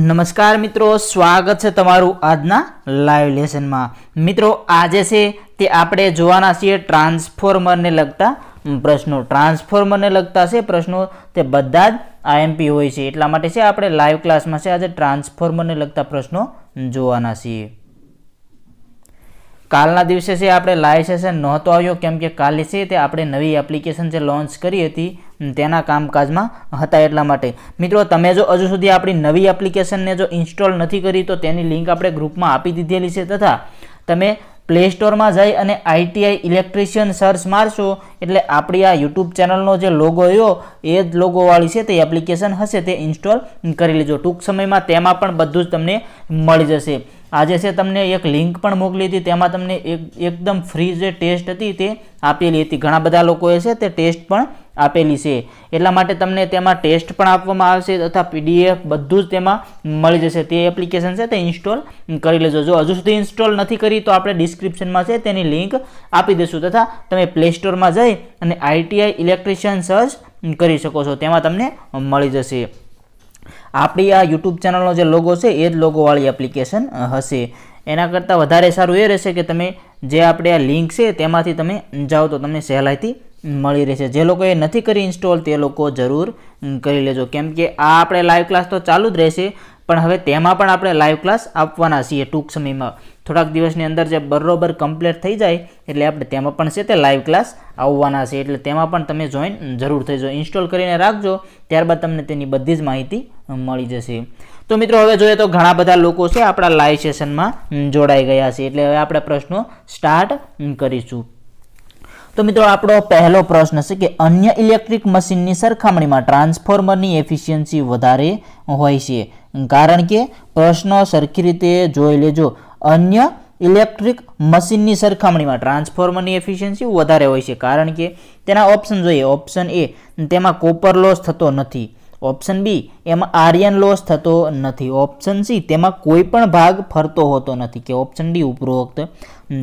નમસ્કાર મિત્રો સ્વાગત છે તમારું આજના લાઈવ લેસનમાં મિત્રો આજે છે તે આપણે જોવાના છીએ ટ્રાન્સફોર્મરને લગતા પ્રશ્નો ટ્રાન્સફોર્મરને લગતા છે પ્રશ્નો તે બધા જ આઈએમપી હોય છે એટલા માટે છે આપણે લાઈવ ક્લાસમાં છે આજે ટ્રાન્સફોર્મરને લગતા પ્રશ્નો જોવાના છીએ કાલના દિવસે છે આપણે લાઇસેશન નહોતો આવ્યો કેમ કે કાલે છે તે આપણે નવી એપ્લિકેશન જે લોન્ચ કરી હતી તેના કામકાજમાં હતા એટલા માટે મિત્રો તમે જો હજુ સુધી આપણી નવી એપ્લિકેશનને જો ઇન્સ્ટોલ નથી કરી તો તેની લિંક આપણે ગ્રુપમાં આપી દીધેલી છે તથા તમે પ્લે સ્ટોરમાં જઈ અને આઈટીઆઈ ઇલેક્ટ્રિશિયન સર્ચ મારશો એટલે આપણી આ યુટ્યુબ ચેનલનો જે લોગો રહ્યો એ જ લોગોવાળી છે તે એપ્લિકેશન હશે તે ઇન્સ્ટોલ કરી લેજો ટૂંક સમયમાં તેમાં પણ બધું જ તમને મળી જશે આજે છે તમને એક લિંક પણ મોકલી હતી તેમાં તમને એક એકદમ ફ્રી જે ટેસ્ટ હતી તે આપેલી હતી ઘણા બધા લોકોએ છે તે ટેસ્ટ પણ આપેલી છે એટલા માટે તમને તેમાં ટેસ્ટ પણ આપવામાં આવશે તથા પીડીએફ બધું જ તેમાં મળી જશે તે એપ્લિકેશન છે તે ઇન્સ્ટોલ કરી લેજો જો હજુ સુધી ઇન્સ્ટોલ નથી કરી તો આપણે ડિસ્ક્રિપ્શનમાં છે તેની લિંક આપી દઈશું તથા તમે પ્લે સ્ટોરમાં જઈ અને આઈટીઆઈ ઇલેક્ટ્રિશિયન સર્ચ કરી શકો છો તેમાં તમને મળી જશે આપણી આ યુટ્યુબ ચેનલનો જે લોગો છે એ જ લોગોવાળી એપ્લિકેશન હશે એના કરતાં વધારે સારું એ રહેશે કે તમે જે આપણે આ લિંક છે તેમાંથી તમે જાઓ તો તમને સહેલાઈથી મળી રહેશે જે લોકોએ નથી કરી ઇન્સ્ટોલ તે લોકો જરૂર કરી લેજો કેમ કે આ આપણે લાઈવ ક્લાસ તો ચાલુ જ રહેશે પણ હવે તેમાં પણ આપણે લાઈવ ક્લાસ આપવાના છીએ ટૂંક સમયમાં થોડાક દિવસની અંદર જે બરોબર કમ્પ્લીટ થઈ જાય એટલે આપણે તેમાં પણ છે તે લાઈવ ક્લાસ આવવાના છે એટલે તેમાં પણ તમે જોઈન જરૂર થઈ જાઓ ઇન્સ્ટોલ કરીને રાખજો ત્યારબાદ તમને તેની બધી જ માહિતી મળી જશે તો મિત્રો હવે જોઈએ તો ઘણા બધા લોકો છે આપણા લાઈવ સેશનમાં જોડાઈ ગયા છે એટલે હવે આપણે પ્રશ્નો સ્ટાર્ટ કરીશું તો મિત્રો આપણો પહેલો પ્રશ્ન છે કે અન્ય ઇલેક્ટ્રિક મશીનની સરખામણીમાં ટ્રાન્સફોર્મરની એફિશિયન્સી વધારે હોય છે કારણ કે પ્રશ્ન સરખી રીતે જોઈ લેજો અન્ય ઇલેક્ટ્રિક મશીનની સરખામણીમાં ટ્રાન્સફોર્મરની એફિશિયન્સી વધારે હોય છે કારણ કે તેના ઓપ્શન જોઈએ ઓપ્શન એ તેમાં કોપર લોસ થતો નથી ઓપ્શન બી એમાં આર્યન લોસ થતો નથી ઓપ્શન સી તેમાં કોઈ પણ ભાગ ફરતો હોતો નથી કે ઓપ્શન ડી ઉપરોક્ત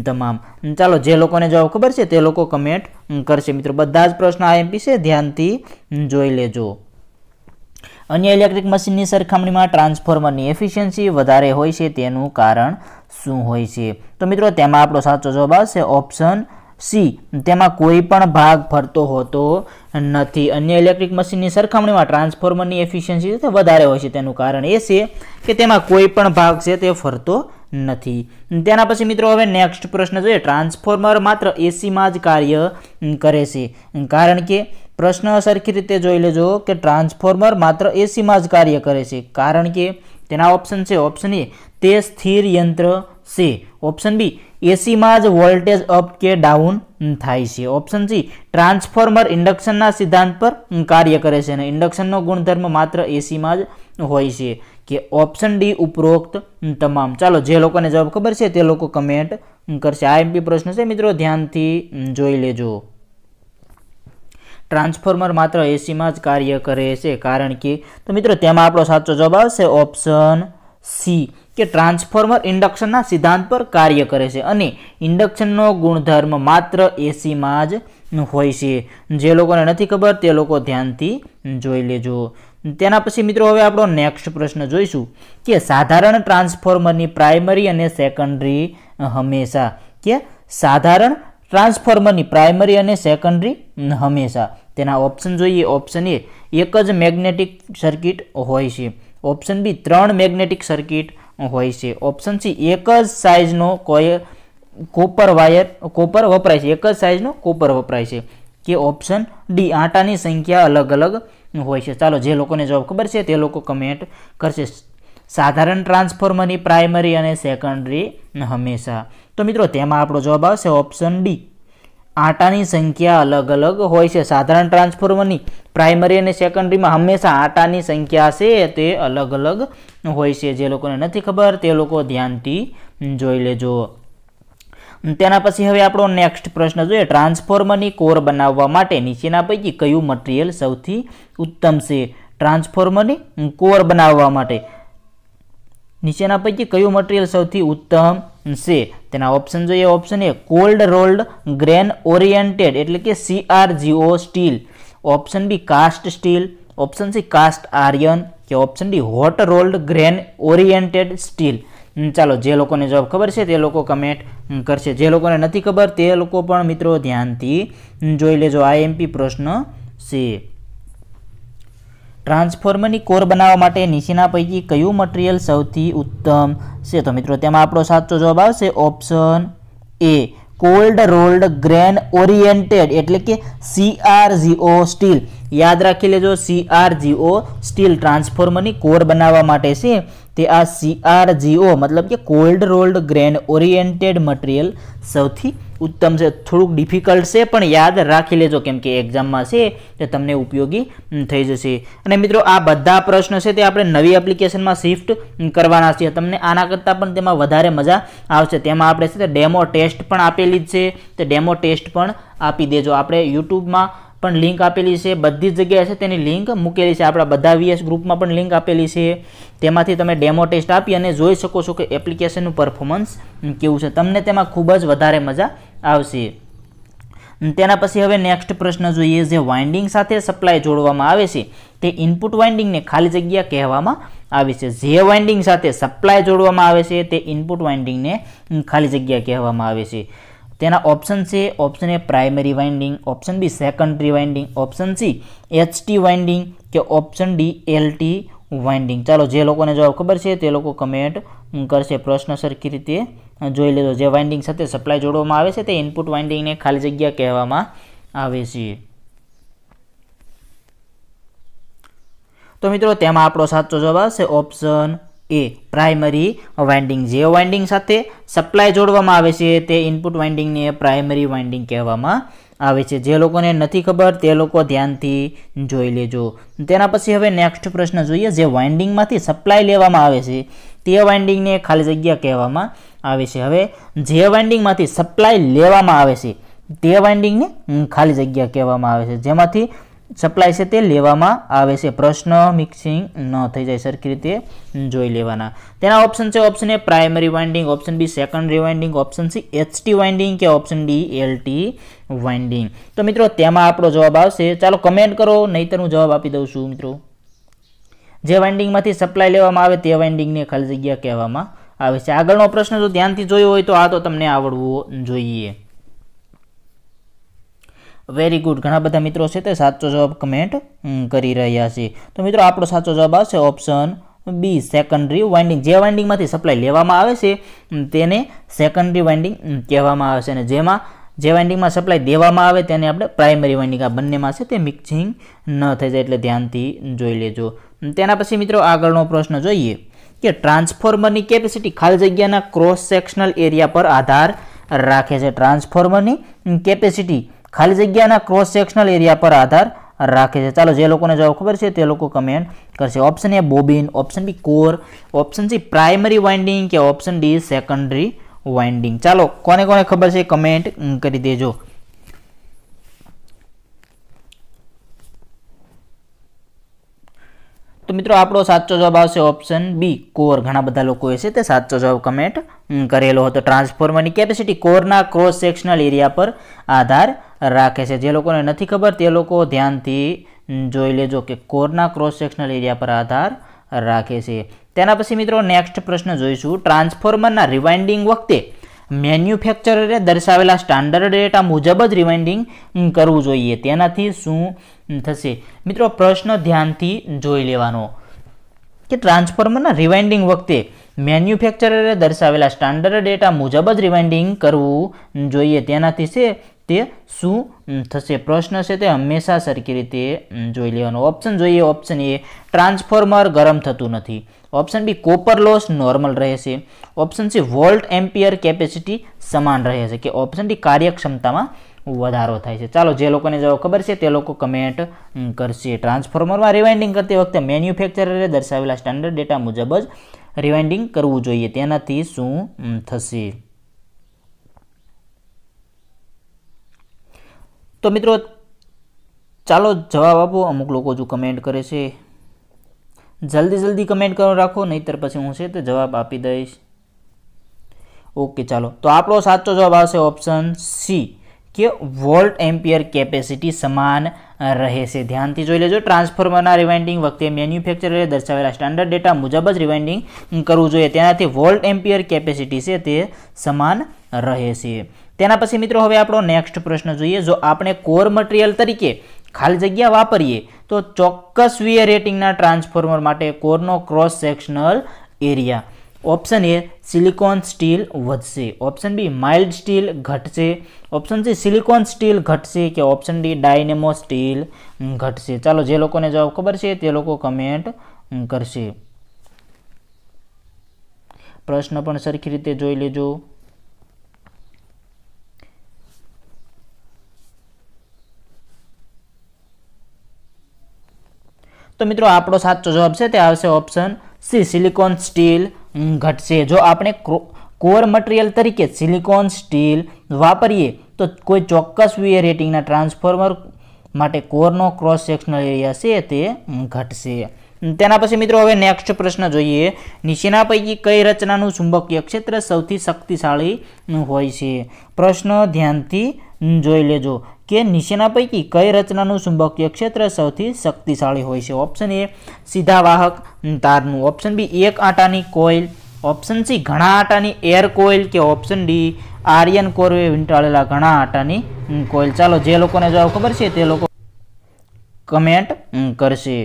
તમામ ચાલો જે લોકોને જવાબ ખબર છે તે લોકો કમેન્ટ કરશે મિત્રો બધા જ પ્રશ્ન આ એમપી છે ધ્યાનથી જોઈ લેજો અન્ય ઇલેક્ટ્રિક મશીનની સરખામણીમાં ટ્રાન્સફોર્મરની એફિશિયન્સી વધારે હોય છે તેનું કારણ શું હોય છે તો મિત્રો તેમાં આપણો સાચો જવાબ આવશે ઓપ્શન સી તેમાં કોઈ પણ ભાગ ફરતો હોતો નથી અન્ય ઇલેક્ટ્રિક મશીનની સરખામણીમાં ટ્રાન્સફોર્મરની એફિશિયન્સી તે વધારે હોય છે તેનું કારણ એ છે કે તેમાં કોઈ પણ ભાગ છે તે ફરતો નથી તેના પછી મિત્રો હવે નેક્સ્ટ પ્રશ્ન જોઈએ ટ્રાન્સફોર્મર માત્ર એસીમાં જ કાર્ય કરે છે કારણ કે પ્રશ્ન સરખી રીતે જોઈ લેજો કે ટ્રાન્સફોર્મર માત્ર એસીમાં જ કાર્ય કરે છે કારણ કે તેના ઓપ્શન છે ઓપ્શન એ તે સ્થિર યંત્ર છે ઓપ્શન બી એસીમાં જ વોલ્ટેજ અપ કે ડાઉન થાય છે ઓપ્શન સી ટ્રાન્સફોર્મર ઇન્ડક્શનના સિદ્ધાંત પર કાર્ય કરે છે અને ઇન્ડક્શનનો ગુણધર્મ માત્ર એસીમાં જ હોય છે કે ઓપ્શન ડી ઉપરોક્ત તમામ ચાલો જે લોકોને જવાબ ખબર છે તે લોકો કમેન્ટ કરશે આ એમપી પ્રશ્ન છે મિત્રો ધ્યાનથી જોઈ લેજો ટ્રાન્સફોર્મર માત્ર એસીમાં જ કાર્ય કરે છે કારણ કે તો મિત્રો તેમાં આપણો સાચો જવાબ આવશે ઓપ્શન સી કે ટ્રાન્સફોર્મર ઇન્ડક્શનના સિદ્ધાંત પર કાર્ય કરે છે અને ઇન્ડક્શનનો ગુણધર્મ માત્ર એસીમાં જ હોય છે જે લોકોને નથી ખબર તે લોકો ધ્યાનથી જોઈ લેજો તેના પછી મિત્રો હવે આપણો નેક્સ્ટ પ્રશ્ન જોઈશું કે સાધારણ ટ્રાન્સફોર્મરની પ્રાઇમરી અને સેકન્ડરી હંમેશા કે સાધારણ ટ્રાન્સફોર્મરની પ્રાઇમરી અને સેકન્ડરી હંમેશા તેના ઓપ્શન જોઈએ ઓપ્શન એ એક જ મેગ્નેટિક સર્કિટ હોય છે ઓપ્શન બી ત્રણ મેગ્નેટિક સર્કિટ હોય છે ઓપ્શન સી એક જ સાઇઝનો કોઈ કોપર વાયર કોપર વપરાય છે એક જ સાઇઝનો કોપર વપરાય છે કે ઓપ્શન ડી આટાની સંખ્યા અલગ અલગ હોય છે ચાલો જે લોકોને જવાબ ખબર છે તે લોકો કમેન્ટ કરશે સાધારણ ટ્રાન્સફોર્મરની પ્રાઇમરી અને સેકન્ડરી હંમેશા તો મિત્રો તેમાં આપણો જવાબ આવશે ઓપ્શન ડી આટાની સંખ્યા અલગ અલગ હોય છે સાધારણ ટ્રાન્સફોર્મરની પ્રાઇમરી અને સેકન્ડરીમાં હંમેશા આટાની સંખ્યા છે તે અલગ અલગ હોય છે જે લોકોને નથી ખબર તે લોકો ધ્યાનથી જોઈ લેજો તેના પછી હવે આપણો નેક્સ્ટ પ્રશ્ન જોઈએ ટ્રાન્સફોર્મરની કોર બનાવવા માટે નીચેના પૈકી કયું મટીરિયલ સૌથી ઉત્તમ છે ટ્રાન્સફોર્મરની કોર બનાવવા માટે નીચેના પૈકી કયું મટીરિયલ સૌથી ઉત્તમ છે તેના ઓપ્શન જોઈએ option A cold rolled grain oriented એટલે કે CRGO steel option B cast steel option C cast iron કે option D hot rolled grain oriented steel ચાલો જે લોકોને જવાબ ખબર છે તે લોકો કમેન્ટ કરશે જે લોકોને નથી ખબર તે લોકો પણ મિત્રો ધ્યાનથી જોઈ લેજો આ એમપી પ્રશ્ન છે ટ્રાન્સફોર્મરની કોર બનાવવા માટે નીચેના પૈકી કયું મટીરિયલ સૌથી ઉત્તમ છે તો મિત્રો તેમાં આપણો સાચો જવાબ આવશે option A cold rolled grain oriented એટલે કે સીઆરજીઓ સ્ટીલ યાદ રાખી લેજો સીઆરજીઓ સ્ટીલ ટ્રાન્સફોર્મરની કોર બનાવવા માટે છે તે આ સીઆરજીઓ મતલબ કે cold rolled grain oriented material સૌથી ઉત્તમ છે થોડુંક ડિફિકલ્ટ છે પણ યાદ રાખી લેજો કેમ કે એક્ઝામમાં છે તે તમને ઉપયોગી થઈ જશે અને મિત્રો આ બધા પ્રશ્ન છે તે આપણે નવી એપ્લિકેશનમાં શિફ્ટ કરવાના છીએ તમને આના કરતાં પણ તેમાં વધારે મજા આવશે તેમાં આપણે છે તે ડેમો ટેસ્ટ પણ આપેલી જ છે તે ડેમો ટેસ્ટ પણ આપી દેજો આપણે યુટ્યુબમાં પણ લિંક આપેલી છે બધી જ જગ્યાએ છે તેની લિંક મૂકેલી છે આપણા બધા વીએસ ગ્રુપમાં પણ લિંક આપેલી છે તેમાંથી તમે ડેમો ટેસ્ટ આપી અને જોઈ શકો છો કે એપ્લિકેશનનું પરફોર્મન્સ કેવું છે તમને તેમાં ખૂબ જ વધારે મજા આવશે તેના પછી હવે નેક્સ્ટ પ્રશ્ન જોઈએ જે વાઇન્ડિંગ સાથે સપ્લાય જોડવામાં આવે છે તે ઇનપુટ વાઇન્ડિંગને ખાલી જગ્યા કહેવામાં આવે છે જે વાઇન્ડિંગ સાથે સપ્લાય જોડવામાં આવે છે તે ઇનપુટ વાઇન્ડિંગને ખાલી જગ્યા કહેવામાં આવે છે તેના ઓપ્શન છે option A primary winding option B secondary winding option C HT winding કે ઓપ્શન ડી એલટી વાઇન્ડિંગ ચાલો જે લોકોને જવાબ ખબર છે તે લોકો કમેન્ટ કરશે પ્રશ્ન સરખી રીતે જોઈ લેજો જે વાઇન્ડિંગ સાથે સપ્લાય જોડવામાં આવે છે તે ઇનપુટ વાઇન્ડિંગને ખાલી જગ્યા કહેવામાં આવે છે તો મિત્રો તેમાં આપણો સાચો જવાબ આવશે ઓપ્શન એ પ્રાઇમરી વાઇન્ડિંગ જે વાઇન્ડિંગ સાથે સપ્લાય જોડવામાં આવે છે તે ઇનપુટ વાઇન્ડિંગને પ્રાઇમરી વાઇન્ડિંગ કહેવામાં આવે છે જે લોકોને નથી ખબર તે લોકો ધ્યાનથી જોઈ લેજો તેના પછી હવે નેક્સ્ટ પ્રશ્ન જોઈએ જે વાઇન્ડિંગમાંથી સપ્લાય લેવામાં આવે છે તે વાઇન્ડિંગને ખાલી જગ્યા કહેવામાં આવે છે હવે જે વાઇન્ડિંગમાંથી સપ્લાય લેવામાં આવે છે તે વાઇન્ડિંગને ખાલી જગ્યા કહેવામાં આવે છે જેમાંથી સપ્લાય છે તે લેવામાં આવે છે પ્રશ્ન મિક્સિંગ ન થઈ જાય સરખી રીતે જોઈ લેવાના તેના ઓપ્શન છે option A primary winding option B secondary winding option C HT winding કે ઓપ્શન ડી એલટી વાઇન્ડિંગ તો મિત્રો તેમાં આપણો જવાબ આવશે ચાલો કમેન્ટ કરો નહીતર હું જવાબ આપી દઉં છું મિત્રો જે વાઇન્ડિંગમાંથી સપ્લાય લેવામાં આવે તે વાઇન્ડિંગને ખાલી જગ્યા કહેવામાં આવે છે આગળનો પ્રશ્ન જો ધ્યાનથી જોયો હોય તો આ તો તમને આવડવો જોઈએ વેરી ગુડ ઘણા બધા મિત્રો છે તે સાચો જવાબ કમેન્ટ કરી રહ્યા છે તો મિત્રો આપણો સાચો જવાબ આવશે ઓપ્શન બી સેકન્ડરી વાઇન્ડિંગ જે વાઇન્ડિંગમાંથી સપ્લાય લેવામાં આવે છે તેને સેકન્ડરી વાઇન્ડિંગ કહેવામાં આવે છે અને જેમાં જે વાઇન્ડિંગમાં સપ્લાય દેવામાં આવે તેને આપણે પ્રાઇમરી વાઇન્ડિંગ આ બંનેમાં છે તે મિક્સિંગ ન થઈ જાય એટલે ધ્યાનથી જોઈ લેજો તેના પછી મિત્રો આગળનો પ્રશ્ન જોઈએ કે ટ્રાન્સફોર્મરની કેપેસિટી ખાલી જગ્યાના ક્રોસ સેક્શનલ એરિયા પર આધાર રાખે છે ટ્રાન્સફોર્મરની કેપેસિટી ખાલી જગ્યાના ક્રોસ સેક્શનલ એરિયા પર આધાર રાખે છે ચાલો જે લોકોને જવાબ ખબર છે તે લોકો કમેન્ટ કરશે option A bobbin option B core option C primary winding કે ઓપ્શન ડી સેકન્ડરી વાઇન્ડિંગ ચાલો કોને કોને ખબર છે કમેન્ટ કરી દેજો તો મિત્રો આપણો સાચો જવાબ આવશે ઓપ્શન બી કોર ઘણા બધા લોકોએ છે તે સાચો જવાબ કમેન્ટ કરેલો હતો ટ્રાન્સફોર્મરની કેપેસિટી કોરના ક્રોસ સેક્શનલ એરિયા પર આધાર રાખે છે જે લોકોને નથી ખબર તે લોકો ધ્યાનથી જોઈ લેજો કે કોરના ક્રોસ સેક્શનલ એરિયા પર આધાર રાખે છે તેના પછી મિત્રો નેક્સ્ટ પ્રશ્ન જોઈશું ટ્રાન્સફોર્મરના રિવાઇન્ડિંગ વખતે મેન્યુફેક્ચરરે દર્શાવેલા સ્ટાન્ડર્ડ ડેટા મુજબ જ રિમાઇન્ડિંગ કરવું જોઈએ તેનાથી શું થશે મિત્રો પ્રશ્ન ધ્યાનથી જોઈ લેવાનો કે ટ્રાન્સફોર્મરના રિવાઇન્ડિંગ વખતે મેન્યુફેક્ચરરે દર્શાવેલા સ્ટાન્ડર્ડ ડેટા મુજબ જ રિવાઇન્ડિંગ કરવું જોઈએ તેનાથી છે તે શું થશે પ્રશ્ન છે તે હંમેશા સરખી રીતે જોઈ લેવાનો ઓપ્શન જોઈએ ઓપ્શન એ ટ્રાન્સફોર્મર ગરમ થતું નથી option B copper loss normal રહેશે option C volt ampere capacity સમાન રહેશે કે ઓપ્શન ડી કાર્યક્ષમતામાં વધારો થાય છે ચાલો જે લોકોને જવાબ ખબર છે તે લોકો કમેન્ટ કરશે ટ્રાન્સફોર્મરમાં રિવાઇન્ડિંગ કરતી વખતે મેન્યુફેક્ચરરે દર્શાવેલા સ્ટાન્ડર્ડ ડેટા મુજબ જ રિવાઇન્ડિંગ કરવું જોઈએ તેનાથી શું થશે તો મિત્રો ચાલો જવાબ આપો અમુક લોકો હજુ કમેન્ટ કરે છે જલ્દી જલ્દી કમેન્ટ કરો રાખો નહીતર પછી હું છે તે જવાબ આપી દઈશ ઓકે ચાલો તો આપણો સાચો જવાબ આવશે ઓપ્શન સી કે વોલ્ટ એમ્પિયર કેપેસિટી સમાન રહેશે ધ્યાનથી જોઈ લેજો ટ્રાન્સફોર્મરના રિવાઇન્ડિંગ વખતે મેન્યુફેક્ચરે દર્શાવેલા સ્ટાન્ડર્ડ ડેટા મુજબ જ રિવાઇન્ડિંગ કરવું જોઈએ તેનાથી વોલ્ટ એમ્પિયર કેપેસિટી છે તે સમાન રહેશે તેના પછી મિત્રો હવે આપણો નેક્સ્ટ પ્રશ્ન જોઈએ જો આપણે કોર મટીરિયલ તરીકે ખાલી જગ્યા વાપરીએ તો ચોક્કસ વીએ રેટિંગના ટ્રાન્સફોર્મર માટે કોરનો cross sectional area option A silicon steel વધશે ઓપ્શન બી માઇલ્ડ સ્ટીલ ઘટશે ઓપ્શન સી સિલિકોન સ્ટીલ ઘટશે કે ઓપ્શન ડી ડાયનેમો સ્ટીલ ઘટશે ચાલો જે લોકોને જવાબ ખબર છે તે લોકો કમેન્ટ કરશે પ્રશ્ન પણ સરખી રીતે જોઈ લેજો તો મિત્રો આપણો સાચો જવાબ છે તે આવશે ઓપ્શન સી સિલિકોન સ્ટીલ ઘટશે જો આપણે કોર મટીરિયલ તરીકે સિલિકોન સ્ટીલ વાપરીએ તો કોઈ ચોક્કસ વીએ રેટિંગના ટ્રાન્સફોર્મર માટે કોરનો ક્રોસ સેક્શનલ એરિયા છે તે ઘટશે તેના પછી મિત્રો હવે નેક્સ્ટ પ્રશ્ન જોઈએ નીચેના પૈકી કઈ રચનાનું ચુંબકીય ક્ષેત્ર સૌથી શક્તિશાળી હોય છે પ્રશ્ન ધ્યાનથી જોઈ લેજો કે નીચેના પૈકી કઈ રચનાનું ચુંબકીય ક્ષેત્ર સૌથી શક્તિશાળી હોય છે ઓપ્શન એ સીધા વાહક તારનું ઓપ્શન બી એક આટાની કોઇલ ઓપ્શન સી ઘણા આટાની એર કોઇલ કે ઓપ્શન ડી આર્યન કોરવે વીંટાળેલા ઘણા આટાની કોઇલ ચાલો જે લોકોને જવાબ ખબર છે તે લોકો કમેન્ટ કરશે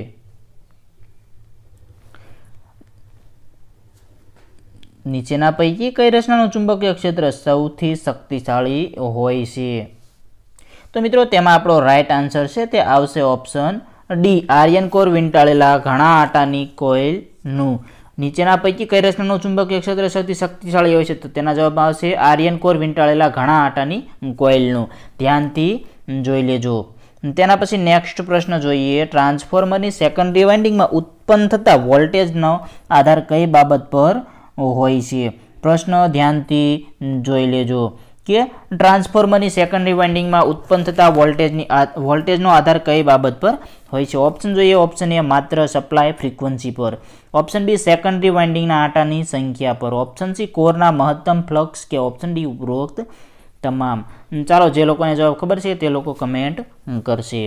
નીચેના પૈકી કઈ રચનાનું ચુંબકીય ક્ષેત્ર સૌથી શક્તિશાળી હોય છે તો મિત્રો તેમાં આપણો રાઈટ આન્સર છે તે આવશે ઓપ્શન ડી આર્યન કોર વીંટાળેલા ઘણા આટાની કોઇલનું નીચેના પૈકી કઈ રચનાનું ચુંબકીય ક્ષેત્ર સૌથી શક્તિશાળી હોય છે તો તેના જવાબમાં આવશે આર્યન કોર વીંટાળેલા ઘણા આટાની કોઇલનું ધ્યાનથી જોઈ લેજો તેના પછી નેક્સ્ટ પ્રશ્ન જોઈએ ટ્રાન્સફોર્મરની સેકન્ડરી વાઇન્ડિંગમાં ઉત્પન્ન થતા વોલ્ટેજનો આધાર કઈ બાબત પર હોય છે પ્રશ્ન ધ્યાનથી જોઈ લેજો કે ટ્રાન્સફોર્મરની સેકન્ડરી વાઇન્ડિંગમાં ઉત્પન્ન થતા વોલ્ટેજની વોલ્ટેજનો આધાર કઈ બાબત પર હોય છે ઓપ્શન જોઈએ ઓપ્શન એ માત્ર સપ્લાય ફ્રીક્વન્સી પર ઓપ્શન બી સેકન્ડરી વાઇન્ડિંગના આટાની સંખ્યા પર ઓપ્શન સી કોરના મહત્તમ ફ્લક્સ કે ઓપ્શન ડી ઉપરોક્ત તમામ ચાલો જે લોકોને જવાબ ખબર છે તે લોકો કમેન્ટ કરશે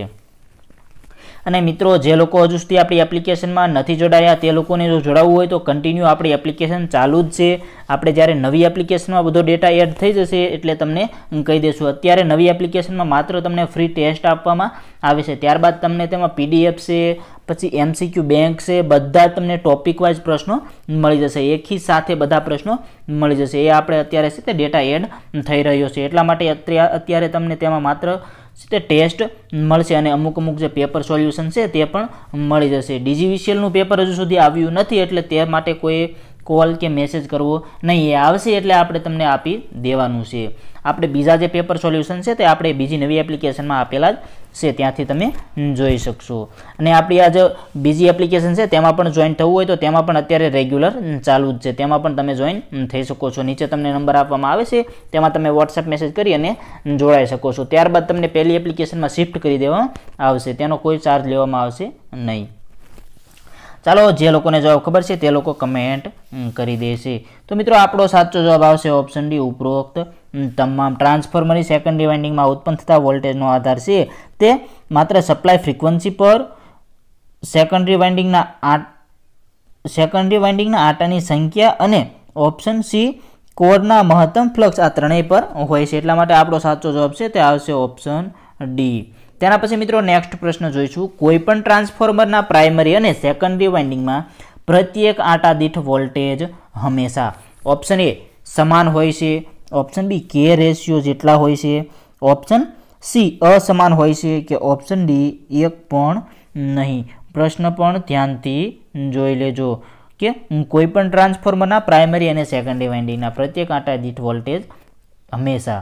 અને મિત્રો જે લોકો હજુ સુધી આપણી એપ્લિકેશનમાં નથી જોડાયા તે લોકોને જો જોડાવવું હોય તો કન્ટિન્યુ આપણી એપ્લિકેશન ચાલુ જ છે આપણે જ્યારે નવી એપ્લિકેશનમાં બધો ડેટા એડ થઈ જશે એટલે તમને કહી દઈશું અત્યારે નવી એપ્લિકેશનમાં માત્ર તમને ફ્રી ટેસ્ટ આપવામાં આવે છે ત્યારબાદ તમને તેમાં પીડીએફ છે પછી એમસીક્યુ બેંક છે બધા તમને ટોપિક વાઇઝ પ્રશ્નો મળી જશે એકી સાથે બધા પ્રશ્નો મળી જશે એ આપણે અત્યારે છે તે ડેટા એડ થઈ રહ્યો છે એટલા માટે અત્યારે તમને તેમાં માત્ર તે ટેસ્ટ મળશે અને અમુક અમુક જે પેપર સોલ્યુશન છે તે પણ મળી જશે ડીજીવીસીએલનું પેપર હજુ સુધી આવ્યું નથી એટલે તે માટે કોઈ કોલ કે મેસેજ કરવો નહીં એ આવશે એટલે આપણે તમને આપી દેવાનું છે આપણે બીજા જે પેપર સોલ્યુશન છે તે આપણે બીજી નવી એપ્લિકેશનમાં આપેલા જ છે ત્યાંથી તમે જોઈ શકશો અને આપણી આ જે બીજી એપ્લિકેશન છે તેમાં પણ જોઈન થવું હોય તો તેમાં પણ અત્યારે રેગ્યુલર ચાલુ જ છે તેમાં પણ તમે જોઈન થઈ શકો છો નીચે તમને નંબર આપવામાં આવે છે તેમાં તમે વોટ્સએપ મેસેજ કરી અને જોડાઈ શકો છો ત્યારબાદ તમને પહેલી એપ્લિકેશનમાં શિફ્ટ કરી દેવામાં આવશે તેનો કોઈ ચાર્જ લેવામાં આવશે નહીં ચાલો જે લોકોને જવાબ ખબર છે તે લોકો કમેન્ટ કરી દેશે તો મિત્રો આપણો સાચો જવાબ આવશે ઓપ્શન ડી ઉપરોક્ત તમામ ટ્રાન્સફોર્મરની સેકન્ડ વાઇન્ડિંગમાં ઉત્પન્ન થતા વોલ્ટેજનો આધાર છે તે માત્ર સપ્લાય ફ્રીક્વન્સી પર સેકન્ડરી વાઇન્ડિંગના આટ સેકન્ડરી વાઇન્ડિંગના આટાની સંખ્યા અને ઓપ્શન સી કોરના મહત્તમ ફ્લક્સ આ ત્રણેય પર હોય છે એટલા માટે આપણો સાચો જવાબ છે તે આવશે ઓપ્શન ડી તેના પછી મિત્રો નેક્સ્ટ પ્રશ્ન જોઈશું કોઈપણ ટ્રાન્સફોર્મરના પ્રાઇમરી અને સેકન્ડરી વાઇન્ડિંગમાં પ્રત્યેક આટા દીઠ વોલ્ટેજ હંમેશા ઓપ્શન એ સમાન હોય છે ઓપ્શન બી કે રેશિયો જેટલા હોય છે ઓપ્શન સી અસમાન હોય છે કે ઓપ્શન ડી એક પણ નહીં પ્રશ્ન પણ ધ્યાનથી જોઈ લેજો કે કોઈ પણ ટ્રાન્સફોર્મરના પ્રાઇમરી અને સેકન્ડરી વાઇન્ડિંગના પ્રત્યેક આટા દીઠ વોલ્ટેજ હંમેશા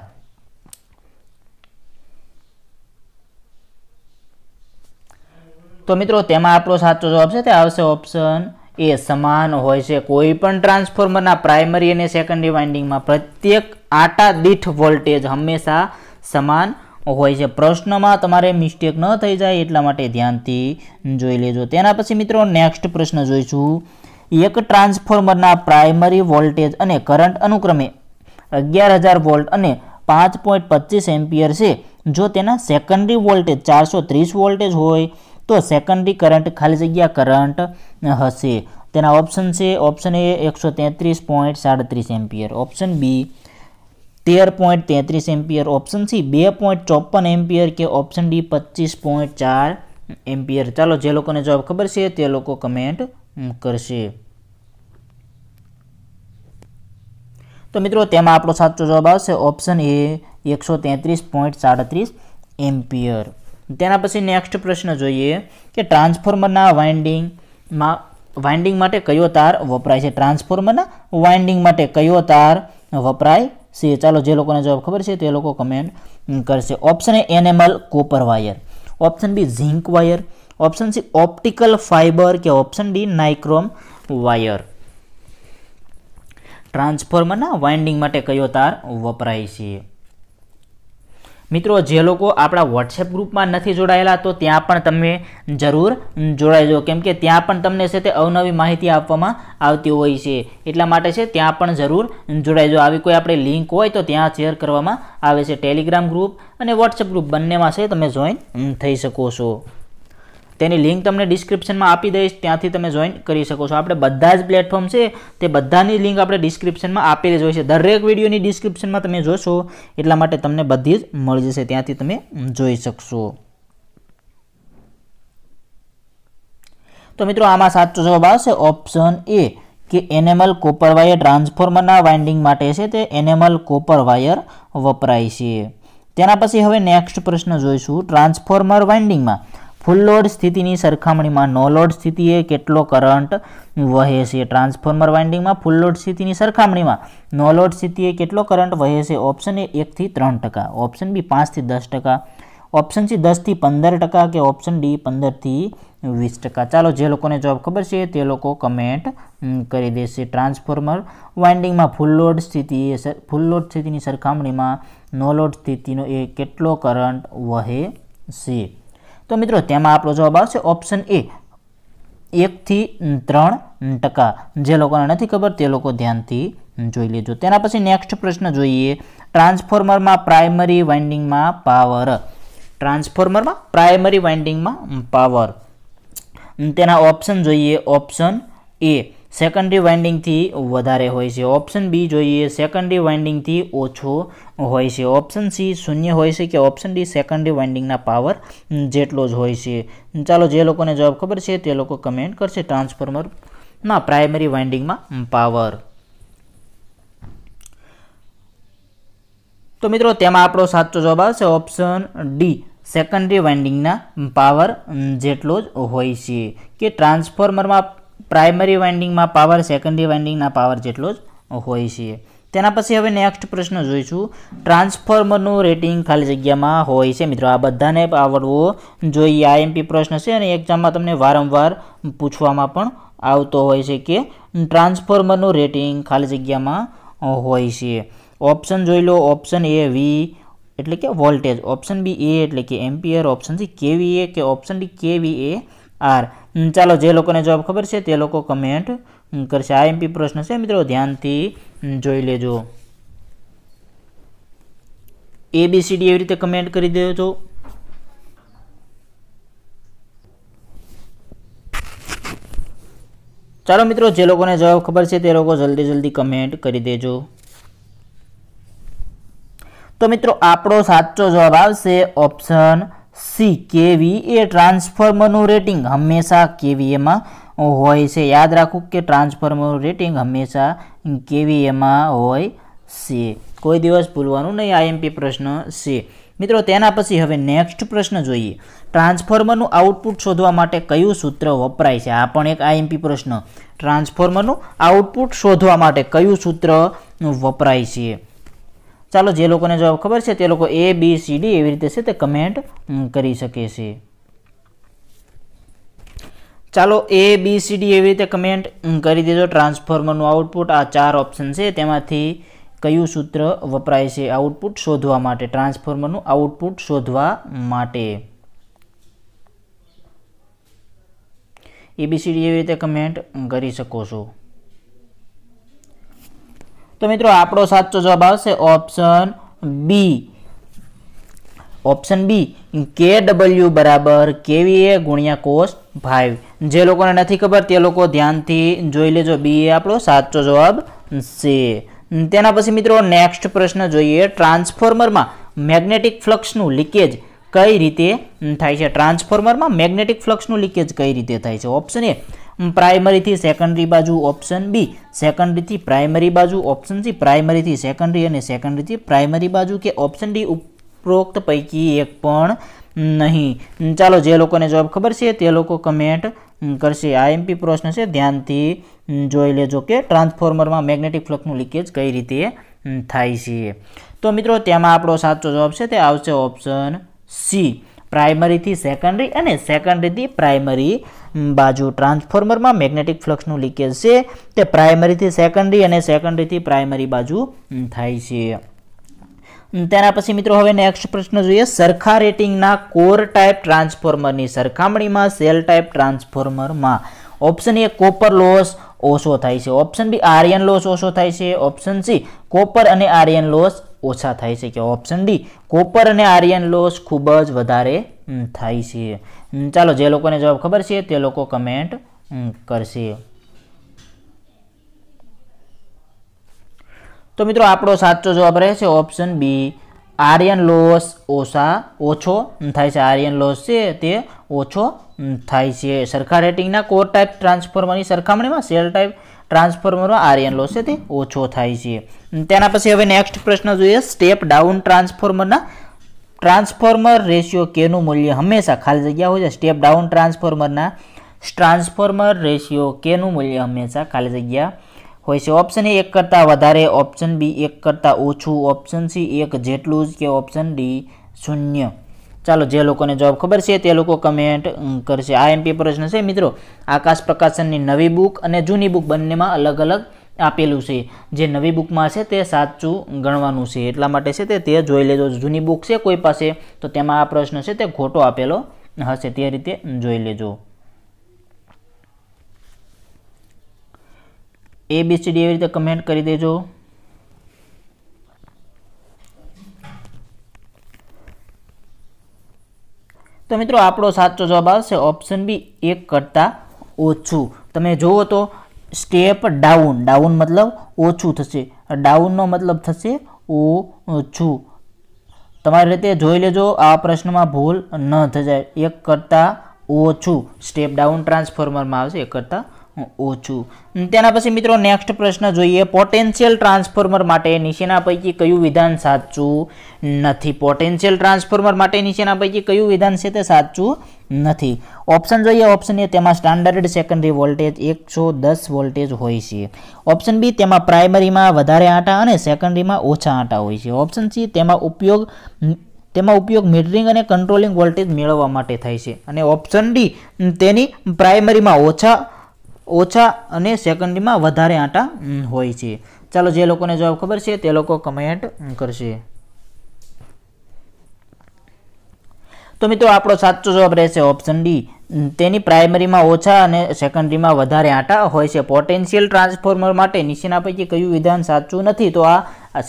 તો મિત્રો તેમાં આપણો સાચો જવાબ છે તે આવશે ઓપ્શન એ સમાન હોય છે કોઈ પણ ટ્રાન્સફોર્મરના પ્રાઇમરી અને સેકન્ડરી વાઇન્ડિંગમાં પ્રત્યેક આટા દીઠ વોલ્ટેજ હંમેશા સમાન હોય છે પ્રશ્નમાં તમારે મિસ્ટેક ન થઈ જાય એટલા માટે ધ્યાનથી જોઈ લેજો તેના પછી મિત્રો નેક્સ્ટ પ્રશ્ન જોઈશું એક ટ્રાન્સફોર્મરના પ્રાઇમરી વોલ્ટેજ અને કરંટ અનુક્રમે અગિયાર હજાર વોલ્ટ અને પાંચ પોઈન્ટ પચીસ એમ્પિયર છે જો તેના સેકન્ડરી વોલ્ટેજ ચારસો ત્રીસ વોલ્ટેજ હોય तो सेकेंडरी करंट खाली जगह करंट હશે તેના option C option A 133.37 ampere option B 13.33 ampere option C 2.54 ampere કે ઓપ્શન D 25.4 एंपियर ચાલો જે લોકોને જવાબ ખબર છે તે લોકો કમેન્ટ કરશે તો મિત્રો તેમ આપણો સાચો જવાબ આવશે ઓપ્શન A 133.37 एंपियर તેના પછી નેક્સ્ટ પ્રશ્ન જોઈએ કે ટ્રાન્સફોર્મરના વાઇન્ડિંગમાં વાઇન્ડિંગ માટે કયો તાર વપરાય છે ટ્રાન્સફોર્મરના વાઇન્ડિંગ માટે કયો તાર વપરાય છે ચાલો જે લોકોને જવાબ ખબર છે તે લોકો કમેન્ટ કરશે option A enamel copper wire option B zinc wire option C optical fibre કે ઓપ્શન ડી નાઇક્રોમ વાયર ટ્રાન્સફોર્મરના વાઇન્ડિંગ માટે કયો તાર વપરાય છે મિત્રો જે લોકો આપણા વોટ્સએપ ગ્રુપમાં નથી જોડાયેલા તો ત્યાં પણ તમે જરૂર જોડાઈજો કેમ કે ત્યાં પણ તમને છે તે અવનવી માહિતી આપવામાં આવતી હોય છે એટલા માટે છે ત્યાં પણ જરૂર જોડાઈજો આવી કોઈ આપણે લિંક હોય તો ત્યાં શેર કરવામાં આવે છે ટેલિગ્રામ ગ્રુપ અને વોટ્સએપ ગ્રુપ બંનેમાં છે તમે જોઈન થઈ શકો છો તેની લિંક તમને ડિસ્ક્રિપ્શનમાં આપી દઈશ ત્યાંથી તમે જોઈન કરી શકો છો આપણે બધા જ પ્લેટફોર્મ છે તે બધાની લિંક આપણે ડિસ્ક્રિપ્શનમાં આપેલી જ હોય છે દરેક વિડીયોની ડિસ્ક્રિપ્શનમાં તમે જોશો એટલા માટે તમને બધી જ મળી જશે ત્યાંથી તમે જોઈ શકશો તો મિત્રો આમાં સાચો જવાબ આવશે ઓપ્શન એ કે એનેમલ કોપર વાયર ટ્રાન્સફોર્મરના વાઇન્ડિંગ માટે છે તે એનેમલ કોપર વાયર વપરાય છે તેના પછી હવે નેક્સ્ટ પ્રશ્ન જોઈશું ટ્રાન્સફોર્મર વાઇન્ડિંગમાં ફુલ લોડ સ્થિતિની સરખામણીમાં નો લોડ સ્થિતિએ કેટલો કરંટ વહે છે ટ્રાન્સફોર્મર વાઇન્ડિંગમાં ફૂલ લોડ સ્થિતિની સરખામણીમાં નો લોડ સ્થિતિએ કેટલો કરંટ વહે છે ઓપ્શન એ એકથી ત્રણ ટકા ઓપ્શન બી પાંચથી દસ ટકા ઓપ્શન સી દસથી પંદર ટકા કે ઓપ્શન ડી પંદરથી વીસ ટકા ચાલો જે લોકોને જવાબ ખબર છે તે લોકો કમેન્ટ કરી દેશે ટ્રાન્સફોર્મર વાઇન્ડિંગમાં ફૂલ લોડ સ્થિતિએ ફૂલ લોડ સ્થિતિની સરખામણીમાં નો લોડ સ્થિતિનો એ કેટલો કરંટ વહે છે તો મિત્રો તેમાં આપણો જવાબ આવશે ઓપ્શન એ એકથી ત્રણ ટકા જે લોકોને નથી ખબર તે લોકો ધ્યાનથી જોઈ લેજો તેના પછી નેક્સ્ટ પ્રશ્ન જોઈએ ટ્રાન્સફોર્મરમાં પ્રાઇમરી વાઇન્ડિંગમાં પાવર ટ્રાન્સફોર્મરમાં પ્રાઇમરી વાઇન્ડિંગમાં પાવર તેના ઓપ્શન જોઈએ ઓપ્શન એ સેકન્ડરી વાઇન્ડિંગથી વધારે હોય છે ઓપ્શન બી જોઈએ સેકન્ડરી વાઇન્ડિંગથી ઓછો હોય છે ઓપ્શન સી શૂન્ય હોય છે કે ઓપ્શન ડી સેકન્ડરી વાઇન્ડિંગના પાવર જેટલો જ હોય છે ચાલો જે લોકોને જવાબ ખબર છે તે લોકો કમેન્ટ કરશે ટ્રાન્સફોર્મરમાં પ્રાઇમરી વાઇન્ડિંગમાં પાવર તો મિત્રો તેમાં આપણો સાચો જવાબ આવશે ઓપ્શન ડી સેકન્ડરી વાઇન્ડિંગના પાવર જેટલો જ હોય છે કે ટ્રાન્સફોર્મરમાં પ્રાઇમરી વાઇન્ડિંગમાં પાવર સેકન્ડરી વાઇન્ડિંગના પાવર જેટલો જ હોય છે તેના પછી હવે નેક્સ્ટ પ્રશ્ન જોઈશું ટ્રાન્સફોર્મરનું રેટિંગ ખાલી જગ્યામાં હોય છે મિત્રો આ બધાને આવડવો જોઈએ આઈએમપી પ્રશ્ન છે અને એક્ઝામમાં તમને વારંવાર પૂછવામાં પણ આવતો હોય છે કે ટ્રાન્સફોર્મરનું રેટિંગ ખાલી જગ્યામાં હોય છે ઓપ્શન જોઈ લો ઓપ્શન એ વી એટલે કે વોલ્ટેજ ઓપ્શન બી એ એટલે કે એમ્પિયર ઓપ્શન સી એ કે ઓપ્શન ડી એ આર ચાલો જે લોકોને જવાબ ખબર છે તે લોકો કમેન્ટ કરશે આ એમપી પ્રશ્ન છે મિત્રો ધ્યાનથી જોઈ લેજો એ બી સી ડી એવી રીતે કમેન્ટ કરી દેજો ચાલો મિત્રો જે લોકોને જવાબ ખબર છે તે લોકો જલ્દી જલ્દી કમેન્ટ કરી દેજો તો મિત્રો આપણો સાચો જવાબ આવશે ઓપ્શન સી કેવી એ ટ્રાન્સફોર્મરનું રેટિંગ હંમેશા કેવીએમાં હોય છે યાદ રાખું કે ટ્રાન્સફોર્મરનું રેટિંગ હંમેશા કેવીએમાં હોય છે કોઈ દિવસ ભૂલવાનું નહીં આઈએમપી પ્રશ્ન છે મિત્રો તેના પછી હવે નેક્સ્ટ પ્રશ્ન જોઈએ ટ્રાન્સફોર્મરનું આઉટપુટ શોધવા માટે કયું સૂત્ર વપરાય છે આ પણ એક આઈએમપી પ્રશ્ન ટ્રાન્સફોર્મરનું આઉટપુટ શોધવા માટે કયું સૂત્ર વપરાય છે ચાલો જે લોકોને જવાબ ખબર છે તે લોકો એ બી સી ડી એવી રીતે છે તે કમેન્ટ કરી શકે છે ચાલો એ બી સી ડી એવી રીતે કમેન્ટ કરી દેજો ટ્રાન્સફોર્મરનું આઉટપુટ આ ચાર ઓપ્શન છે તેમાંથી કયું સૂત્ર વપરાય છે આઉટપુટ શોધવા માટે ટ્રાન્સફોર્મરનું આઉટપુટ શોધવા માટે એબીસીડી એવી રીતે કમેન્ટ કરી શકો છો તો મિત્રો આપણો સાચો જવાબ આવશે ઓપ્શન બી ઓપ્શન બી કે ડબલ્યુ બરાબર કેવી એ ગુણ્યા કોસ ફાઇવ જે લોકોને નથી ખબર તે લોકો ધ્યાનથી જોઈ લેજો બી એ આપણો સાચો જવાબ છે તેના પછી મિત્રો નેક્સ્ટ પ્રશ્ન જોઈએ ટ્રાન્સફોર્મરમાં મેગ્નેટિક ફ્લક્સનું લીકેજ કઈ રીતે થાય છે ટ્રાન્સફોર્મરમાં મેગ્નેટિક ફ્લક્સનું લીકેજ કઈ રીતે થાય છે ઓપ્શન એ પ્રાઇમરીથી સેકન્ડરી બાજુ ઓપ્શન બી સેકન્ડરીથી પ્રાઇમરી બાજુ ઓપ્શન સી પ્રાઇમરીથી સેકન્ડરી અને સેકન્ડરીથી પ્રાઇમરી બાજુ કે ઓપ્શન ડી ઉપરોક્ત પૈકી એક પણ નહીં ચાલો જે લોકોને જવાબ ખબર છે તે લોકો કમેન્ટ કરશે આ એમપી પ્રશ્ન છે ધ્યાનથી જોઈ લેજો કે ટ્રાન્સફોર્મરમાં મેગ્નેટિક ફ્લક્સનું લીકેજ કઈ રીતે થાય છે તો મિત્રો તેમાં આપણો સાચો જવાબ છે તે આવશે ઓપ્શન સી પ્રાઇમરીથી સેકન્ડરી અને સેકન્ડરીથી પ્રાઇમરી બાજુ ટ્રાન્સફોર્મરમાં મેગ્નેટિક ફ્લક્સનું લીકેજ છે તે પ્રાઇમરીથી સેકન્ડરી અને સેકન્ડરીથી પ્રાઇમરી બાજુ થાય છે તેના પછી મિત્રો હવે નેક્સ્ટ પ્રશ્ન જોઈએ સરખા રેટિંગના કોર ટાઈપ ટ્રાન્સફોર્મરની સરખામણીમાં સેલ ટાઈપ ટ્રાન્સફોર્મરમાં ઓપ્શન એ કોપર લોસ ઓછો થાય છે ઓપ્શન બી આર્યન લોસ ઓછો થાય છે ઓપ્શન સી કોપર અને આર્યન લોસ ઓછા થાય છે કે ઓપ્શન ડી કોપર અને આર્યન લોસ ખૂબ જ વધારે થાય છે ચાલો જે લોકોને જવાબ ખબર છે તે લોકો કમેન્ટ કરશે તો મિત્રો આપણો સાચો જવાબ રહેશે ઓપ્શન બી આર્યન લોસ ઓછા ઓછો થાય છે આર્યન લોસ છે તે ઓછો થાય છે સરખા રેટિંગના કોર ટાઈપ ટ્રાન્સફોર્મરની સરખામણીમાં shell type transformer iron loss છે તે ઓછો થાય છે તેના પછી હવે નેક્સ્ટ પ્રશ્ન જોઈએ સ્ટેપ ડાઉન ટ્રાન્સફોર્મરના ટ્રાન્સફોર્મર રેશિયો કેનું મૂલ્ય હંમેશા ખાલી જગ્યા હોય છે સ્ટેપ ડાઉન ટ્રાન્સફોર્મરના ટ્રાન્સફોર્મર રેશિયો કેનું મૂલ્ય હંમેશા ખાલી જગ્યા હોય છે ઓપ્શન એ એક કરતાં વધારે ઓપ્શન બી એક કરતાં ઓછું ઓપ્શન સી એક જેટલું જ કે ઓપ્શન ડી શૂન્ય ચાલો જે લોકોને જવાબ ખબર છે તે લોકો કમેન્ટ કરશે આ એમપી પ્રશ્ન છે મિત્રો આકાશ પ્રકાશનની નવી બુક અને જૂની બુક બંનેમાં અલગ અલગ આપેલું છે જે નવી બુકમાં છે તે સાચું ગણવાનું છે એટલા માટે છે તે તે જોઈ લેજો જૂની બુક છે કોઈ પાસે તો તેમાં આ પ્રશ્ન છે તે ખોટો આપેલો હશે તે રીતે જોઈ લેજો એબીસીડી એવી રીતે કમેન્ટ કરી દેજો તો મિત્રો આપણો સાચો જવાબ આવશે ઓપ્શન બી એક કરતાં ઓછું તમે જુઓ તો સ્ટેપ ડાઉન ડાઉન મતલબ ઓછું થશે ડાઉનનો મતલબ થશે ઓછું તમારી રીતે જોઈ લેજો આ પ્રશ્નમાં ભૂલ ન થઈ જાય એક કરતાં ઓછું સ્ટેપ ડાઉન ટ્રાન્સફોર્મરમાં આવશે એક કરતાં ઓછું તેના પછી મિત્રો નેક્સ્ટ પ્રશ્ન જોઈએ પોટેન્શિયલ ટ્રાન્સફોર્મર માટે નીચેના પૈકી કયું વિધાન સાચું નથી પોટેન્શિયલ ટ્રાન્સફોર્મર માટે નીચેના પૈકી કયું વિધાન છે તે સાચું નથી ઓપ્શન જોઈએ ઓપ્શન એ તેમાં સ્ટાન્ડર્ડ સેકન્ડરી વોલ્ટેજ એકસો દસ વોલ્ટેજ હોય છે ઓપ્શન બી તેમાં પ્રાઇમરીમાં વધારે આંટા અને સેકન્ડરીમાં ઓછા આંટા હોય છે ઓપ્શન સી તેમાં ઉપયોગ તેમાં ઉપયોગ મિડરિંગ અને કંટ્રોલિંગ વોલ્ટેજ મેળવવા માટે થાય છે અને ઓપ્શન ડી તેની પ્રાઇમરીમાં ઓછા ઓછા અને સેકન્ડરીમાં વધારે આંટા હોય છે ચાલો જે લોકોને જવાબ ખબર છે તે લોકો કમેન્ટ કરશે તો મિત્રો આપણો સાચો જવાબ રહેશે ઓપ્શન ડી તેની પ્રાઇમરીમાં ઓછા અને સેકન્ડરીમાં વધારે આંટા હોય છે પોટેન્શિયલ ટ્રાન્સફોર્મર માટે નીચેના પૈકી કયું વિધાન સાચું નથી તો આ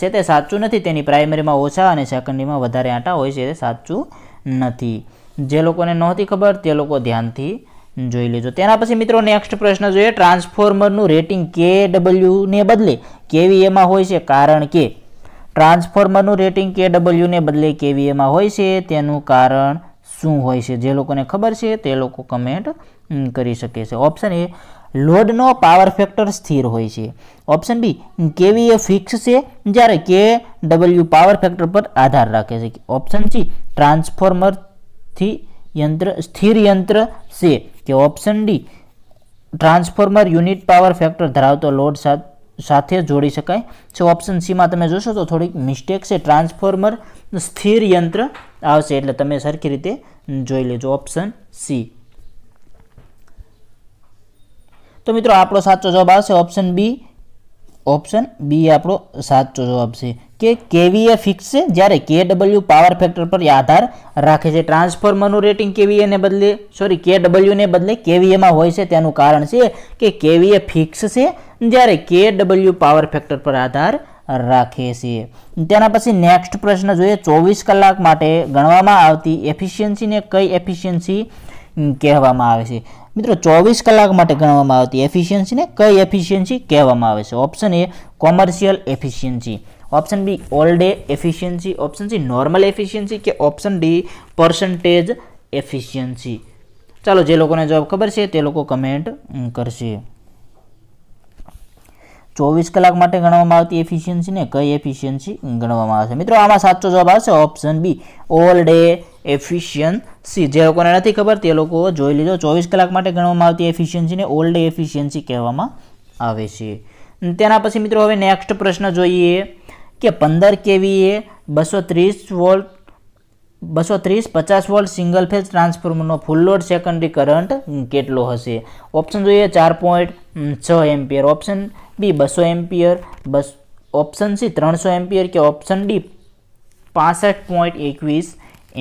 છે તે સાચું નથી તેની પ્રાઇમરીમાં ઓછા અને સેકન્ડરીમાં વધારે આંટા હોય છે તે સાચું નથી જે લોકોને નહોતી ખબર તે લોકો ધ્યાનથી જોઈ લેજો તેના પછી મિત્રો નેક્સ્ટ પ્રશ્ન જોઈએ ટ્રાન્સફોર્મરનું રેટિંગ કે ડબલ્યુને બદલે કેવીએમાં હોય છે કારણ કે ટ્રાન્સફોર્મરનું રેટિંગ કે ડબલ્યુને બદલે કેવીએમાં હોય છે તેનું કારણ શું હોય છે જે લોકોને ખબર છે તે લોકો કમેન્ટ કરી શકે છે ઓપ્શન એ લોડનો પાવર ફેક્ટર સ્થિર હોય છે ઓપ્શન બી કેવી એ ફિક્સ છે જ્યારે કે ડબલ્યુ પાવર ફેક્ટર પર આધાર રાખે છે ઓપ્શન સી ટ્રાન્સફોર્મરથી યંત્ર સ્થિર યંત્ર છે કે option D transformer unit power factor ધરાવતો લોડ સાથે જોડી શકાય છે ઓપ્શન સીમાં તમે જોશો તો થોડીક મિસ્ટેક છે ટ્રાન્સફોર્મર સ્થિર યંત્ર આવશે એટલે તમે સરખી રીતે જોઈ લેજો ઓપ્શન સી તો મિત્રો આપણો સાચો જવાબ આવશે ઓપ્શન બી ઓપ્શન બી આપણો સાચો જવાબ છે કે કેવીએ ફિક્સ છે જ્યારે કે ડબલ્યુ પાવર ફેક્ટર પર આધાર રાખે છે ટ્રાન્સફોર્મરનું રેટિંગ કેવીએને બદલે સોરી કે ડબલ્યુને બદલે કેવીએમાં હોય છે તેનું કારણ છે કે કેવીએ ફિક્સ છે જ્યારે કે ડબલ્યુ પાવર ફેક્ટર પર આધાર રાખે છે તેના પછી નેક્સ્ટ પ્રશ્ન જોઈએ ચોવીસ કલાક માટે ગણવામાં આવતી એફિશિયન્સીને કઈ એફિશિયન્સી કહેવામાં આવે છે મિત્રો ચોવીસ કલાક માટે ગણવામાં આવતી એફિશિયન્સીને કઈ એફિશિયન્સી કહેવામાં આવે છે option A commercial efficiency option B all day efficiency option C normal efficiency કે ઓપ્શન ડી પર્સન્ટેજ એફિશિયન્સી ચાલો જે લોકોને જવાબ ખબર છે તે લોકો કમેન્ટ કરશે ચોવીસ કલાક માટે ગણવામાં આવતી એફિશિયન્સીને કઈ એફિશિયન્સી ગણવામાં આવશે મિત્રો આમાં સાચો જવાબ આવશે option B all day efficiency જે લોકોને નથી ખબર તે લોકો જોઈ લીધો ચોવીસ કલાક માટે ગણવામાં આવતી એફિશિયન્સીને ઓલ ડે એફિશિયન્સી કહેવામાં આવે છે તેના પછી મિત્રો હવે નેક્સ્ટ પ્રશ્ન જોઈએ કે પંદર કેવીએ બસો ત્રીસ વોલ્ટ બસો ત્રીસ પચાસ વોલ્ટ સિંગલ ફેઝ ટ્રાન્સફોર્મરનો ફૂલ લોડ સેકન્ડરી કરંટ કેટલો હશે ઓપ્શન જોઈએ ચાર પોઈન્ટ છ એમ્પિયર ઓપ્શન બી બસો એમ્પિયર બસ ઓપ્શન સી ત્રણસો એમ્પિયર કે ઓપ્શન ડી પાસઠ પોઈન્ટ એકવીસ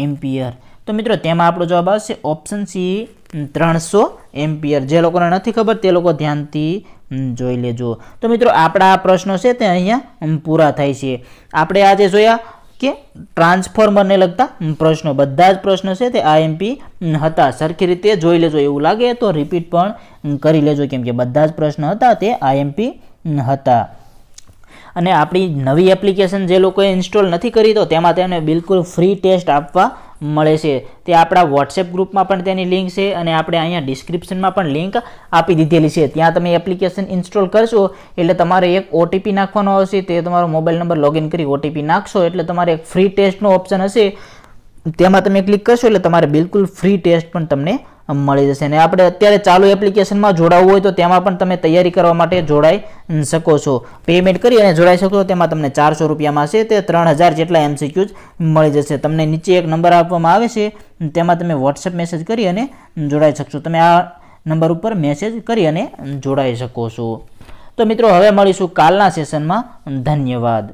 એમ્પિયર તો મિત્રો તેમાં આપણો જવાબ આવશે ઓપ્શન સી ત્રણસો એમ્પિયર જે લોકોને નથી ખબર તે લોકો ધ્યાનથી જોઈ લેજો તો મિત્રો આપણા આ પ્રશ્નો છે તે અહીંયા પૂરા થાય છે આપણે આજે જોયા કે ટ્રાન્સફોર્મરને લગતા પ્રશ્નો બધા જ પ્રશ્નો છે તે આઈએમપી હતા સરખી રીતે જોઈ લેજો એવું લાગે તો રિપીટ પણ કરી લેજો કેમ કે બધા જ પ્રશ્ન હતા તે આઈએમપી હતા અને આપણી નવી એપ્લિકેશન જે લોકોએ ઇન્સ્ટોલ નથી કરી તો તેમાં તેને બિલકુલ ફ્રી ટેસ્ટ આપવા મળે છે તે આપણા વોટ્સએપ ગ્રુપમાં પણ તેની લિંક છે અને આપણે અહીંયા ડિસ્ક્રિપ્શનમાં પણ લિંક આપી દીધેલી છે ત્યાં તમે એપ્લિકેશન ઇન્સ્ટોલ કરશો એટલે તમારે એક ઓટીપી નાખવાનો આવશે તે તમારો મોબાઈલ નંબર લોગિન કરી ઓટીપી નાખશો એટલે તમારે એક ફ્રી ટેસ્ટનો ઓપ્શન હશે તેમાં તમે ક્લિક કરશો એટલે તમારે બિલકુલ ફ્રી ટેસ્ટ પણ તમને મળી જશે અને આપણે અત્યારે ચાલુ એપ્લિકેશનમાં જોડાવવું હોય તો તેમાં પણ તમે તૈયારી કરવા માટે જોડાઈ શકો છો પેમેન્ટ કરી અને જોડાઈ શકો તેમાં તમને ચારસો રૂપિયામાં છે તે ત્રણ જેટલા એમસીક્યુઝ મળી જશે તમને નીચે એક નંબર આપવામાં આવે છે તેમાં તમે વોટ્સએપ મેસેજ કરી અને જોડાઈ શકશો તમે આ નંબર ઉપર મેસેજ કરી અને જોડાઈ શકો છો તો મિત્રો હવે મળીશું કાલના સેશનમાં ધન્યવાદ